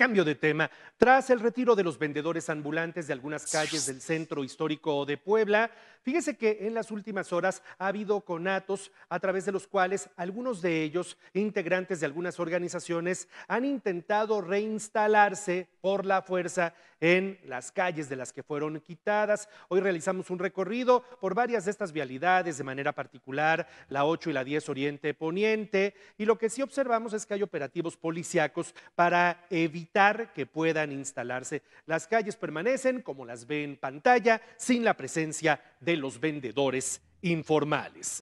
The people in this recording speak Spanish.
Cambio de tema. Tras el retiro de los vendedores ambulantes de algunas calles del centro histórico de Puebla, fíjese que en las últimas horas ha habido conatos a través de los cuales algunos de ellos, integrantes de algunas organizaciones, han intentado reinstalarse por la fuerza en las calles de las que fueron quitadas. Hoy realizamos un recorrido por varias de estas vialidades, de manera particular la 8 y la 10 Oriente Poniente, y lo que sí observamos es que hay operativos policíacos para evitar que puedan instalarse. Las calles permanecen, como las ve en pantalla, sin la presencia de los vendedores informales.